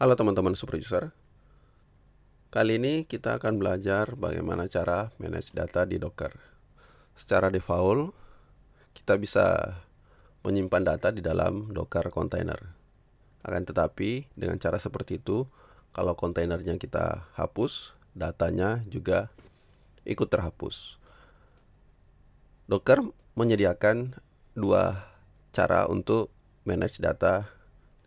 Halo teman-teman super user. Kali ini kita akan belajar bagaimana cara manage data di Docker. Secara default, kita bisa menyimpan data di dalam Docker container. Akan tetapi, dengan cara seperti itu, kalau kontainernya kita hapus, datanya juga ikut terhapus. Docker menyediakan dua cara untuk manage data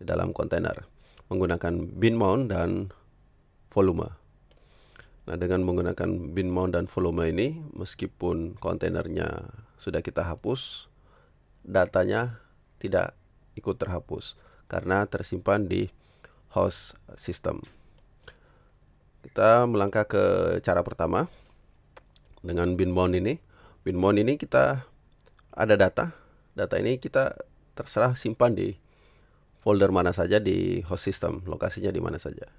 di dalam kontainer menggunakan bin mount dan volume. Nah, dengan menggunakan bin mount dan volume ini, meskipun kontainernya sudah kita hapus, datanya tidak ikut terhapus karena tersimpan di host system. Kita melangkah ke cara pertama dengan bin mount ini. Bin mount ini kita ada data, data ini kita terserah simpan di folder mana saja di host system, lokasinya di mana saja.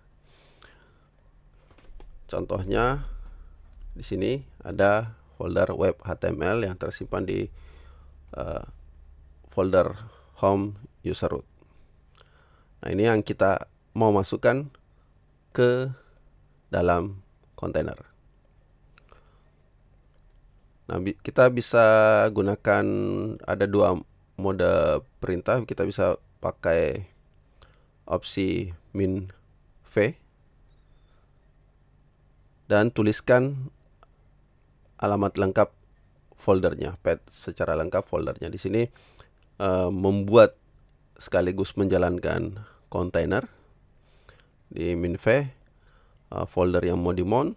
Contohnya di sini ada folder web HTML yang tersimpan di uh, folder home user root. Nah, ini yang kita mau masukkan ke dalam kontainer. Nah, kita bisa gunakan ada dua mode perintah, kita bisa pakai opsi min v dan tuliskan alamat lengkap foldernya pet secara lengkap foldernya di sini uh, membuat sekaligus menjalankan kontainer di V uh, folder yang mau dimount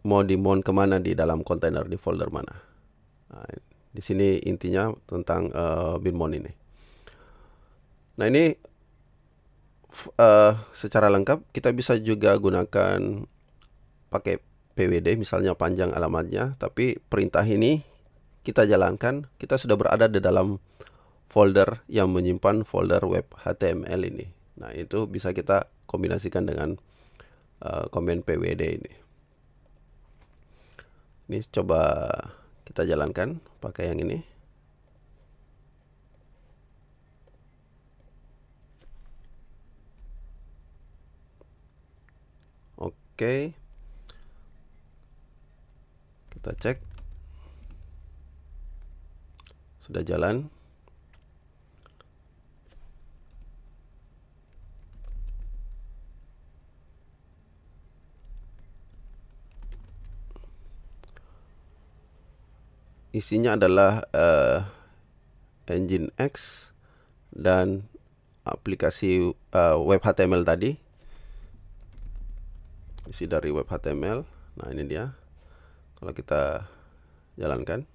mau dimount kemana di dalam kontainer di folder mana nah, di sini intinya tentang uh, eh, Binmon ini. Nah ini uh, secara lengkap kita bisa juga gunakan pakai PWD misalnya panjang alamatnya, tapi perintah ini kita jalankan, kita sudah berada di dalam folder yang menyimpan folder web HTML ini. Nah, itu bisa kita kombinasikan dengan uh, komen PWD ini. Ini coba kita jalankan pakai yang ini Oke. Kita cek. Sudah jalan. isinya adalah uh, engine X dan aplikasi uh, web HTML tadi isi dari web HTML nah ini dia kalau kita jalankan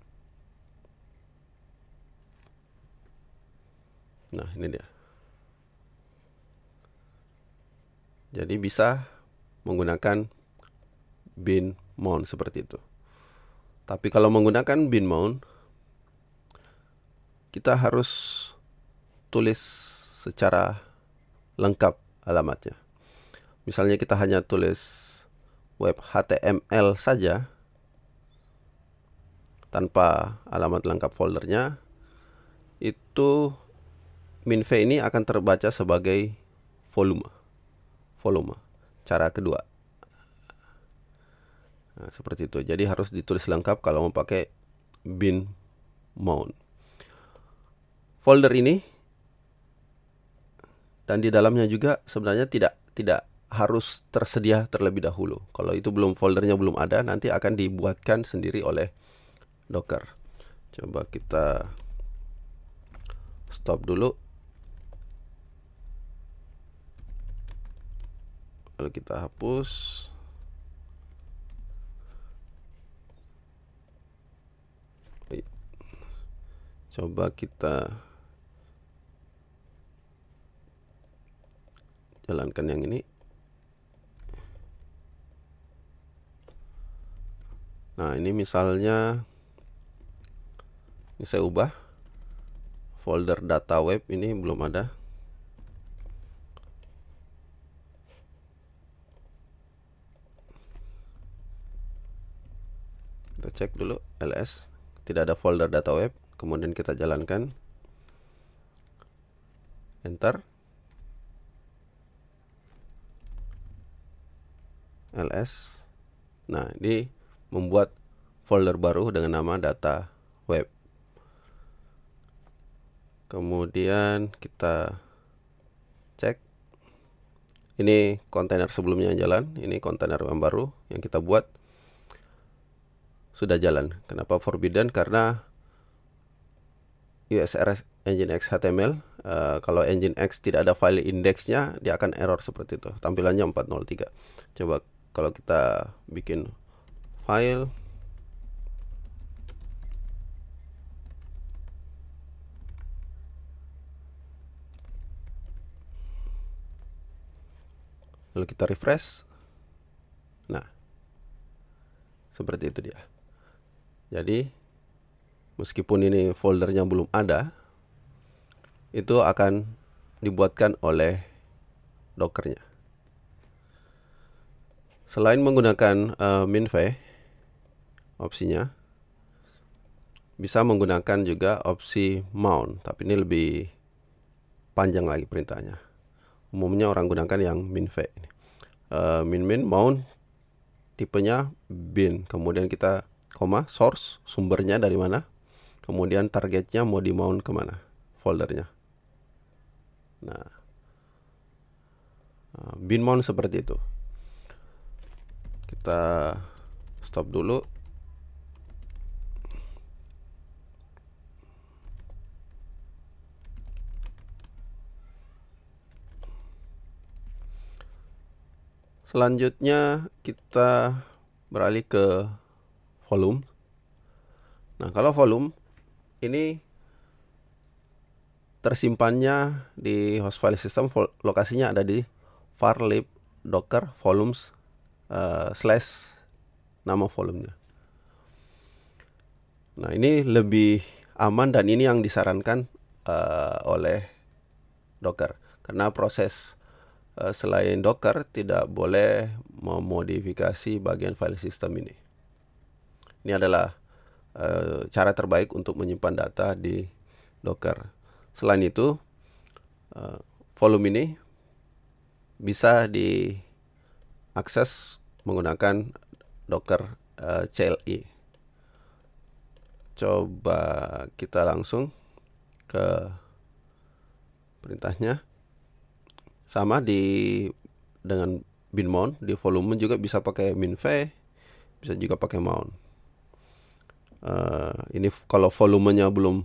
nah ini dia jadi bisa menggunakan bin mount seperti itu tapi kalau menggunakan bin mount kita harus tulis secara lengkap alamatnya. Misalnya kita hanya tulis web HTML saja tanpa alamat lengkap foldernya itu minv ini akan terbaca sebagai volume. Volume. Cara kedua. Nah, seperti itu. Jadi harus ditulis lengkap kalau mau pakai bin mount. Folder ini dan di dalamnya juga sebenarnya tidak tidak harus tersedia terlebih dahulu. Kalau itu belum foldernya belum ada, nanti akan dibuatkan sendiri oleh Docker. Coba kita stop dulu. Lalu kita hapus. coba kita jalankan yang ini nah ini misalnya ini saya ubah folder data web ini belum ada kita cek dulu ls tidak ada folder data web kemudian kita jalankan enter ls nah ini membuat folder baru dengan nama data web kemudian kita cek ini kontainer sebelumnya yang jalan ini kontainer yang baru yang kita buat sudah jalan kenapa forbidden karena USRS engine X HTML. Uh, eh, kalau engine X tidak ada file indexnya, dia akan error seperti itu. Tampilannya 403. Coba kalau kita bikin file lalu kita refresh nah seperti itu dia jadi meskipun ini foldernya belum ada itu akan dibuatkan oleh dockernya selain menggunakan uh, eh, minv opsinya bisa menggunakan juga opsi mount tapi ini lebih panjang lagi perintahnya umumnya orang gunakan yang minv uh, eh, min min mount tipenya bin kemudian kita koma source sumbernya dari mana kemudian targetnya mau di mount kemana foldernya nah ah, bin mount seperti itu kita stop dulu Selanjutnya kita beralih ke volume. Nah, kalau volume ini tersimpannya di host file system lokasinya ada di varlib docker volumes uh, slash nama volumenya. Nah ini lebih aman dan ini yang disarankan uh, oleh docker karena proses uh, selain docker tidak boleh memodifikasi bagian file system ini. Ini adalah Eh, cara terbaik untuk menyimpan data di Docker. Selain itu, eh, volume ini bisa diakses menggunakan Docker eh, CLI. Coba kita langsung ke perintahnya. Sama di dengan bin mount, di volume juga bisa pakai min v, bisa juga pakai mount uh, ini kalau volumenya belum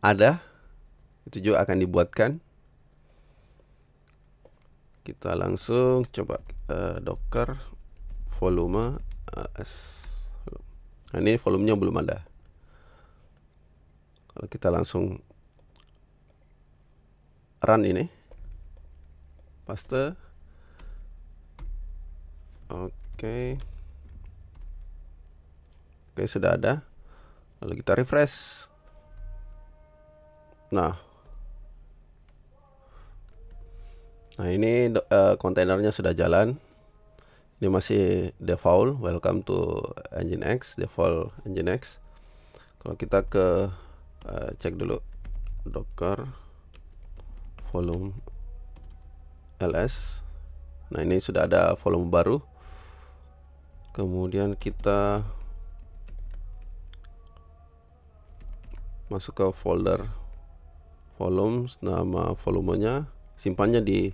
ada itu juga akan dibuatkan kita langsung coba uh, docker volume as eh, nah, ini volumenya belum ada kalau kita langsung run ini paste oke okay. oke okay, sudah ada lalu kita refresh nah nah ini eh, kontainernya uh, sudah jalan ini masih default welcome to Engine X. default Engine X. kalau kita ke uh, cek dulu docker volume ls nah ini sudah ada volume baru kemudian kita masuk ke folder volumes nama volumenya simpannya di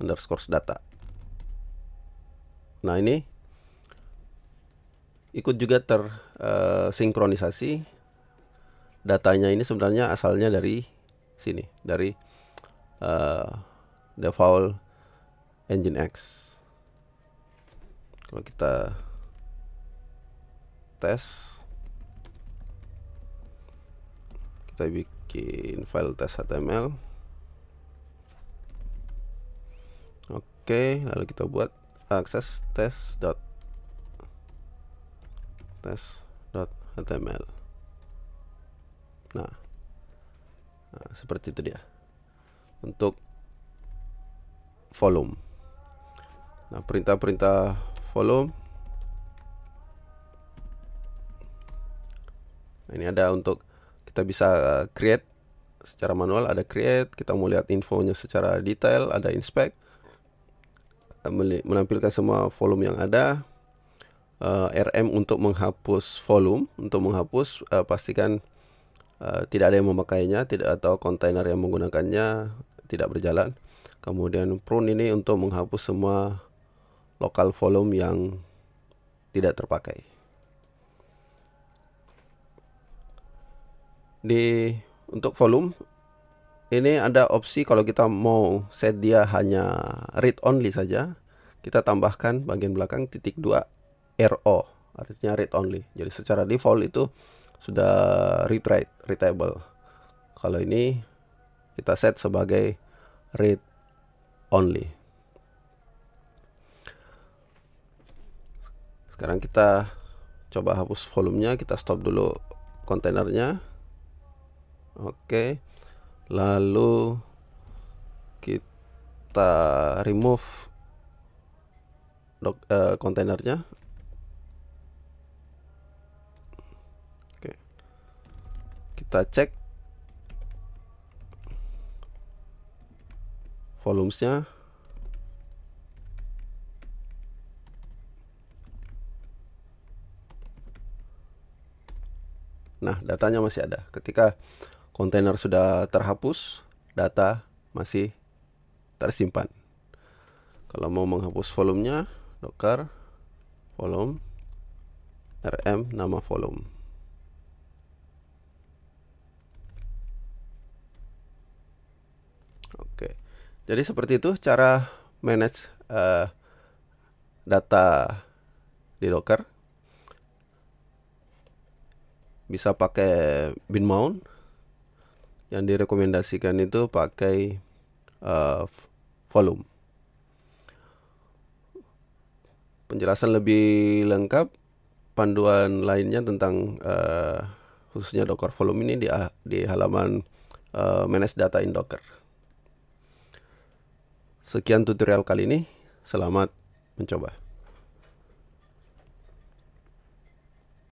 underscore data nah ini ikut juga tersinkronisasi eh, uh, datanya ini sebenarnya asalnya dari sini dari uh, default engine X kalau kita tes kita bikin file tes HTML oke lalu kita buat akses tes dot tes dot HTML nah, nah seperti itu dia untuk volume nah perintah-perintah volume Nah, ini ada untuk kita bisa eh, create secara manual ada create kita mau lihat infonya secara detail ada inspect eh, menampilkan semua volume yang ada uh, eh, RM untuk menghapus volume untuk menghapus uh, pastikan uh, tidak ada yang memakainya tidak atau kontainer yang menggunakannya tidak berjalan kemudian prune ini untuk menghapus semua lokal volume yang tidak terpakai di untuk volume ini ada opsi kalau kita mau set dia hanya read only saja kita tambahkan bagian belakang titik 2 RO artinya read only jadi secara default itu sudah read write readable kalau ini kita set sebagai read only sekarang kita coba hapus volumenya kita stop dulu kontainernya Oke. Lalu kita remove dok, uh, kontainernya. Oke. Kita cek volumesnya Nah, datanya masih ada. Ketika kontainer sudah terhapus, data masih tersimpan. Kalau mau menghapus volumenya, docker volume rm nama volume. Oke. Jadi seperti itu cara manage uh, data di Docker. Bisa pakai bin mount yang direkomendasikan itu pakai uh, volume. Penjelasan lebih lengkap panduan lainnya tentang uh, khususnya Docker volume ini di ah, di halaman uh, eh, manage data in Docker. Sekian tutorial kali ini. Selamat mencoba.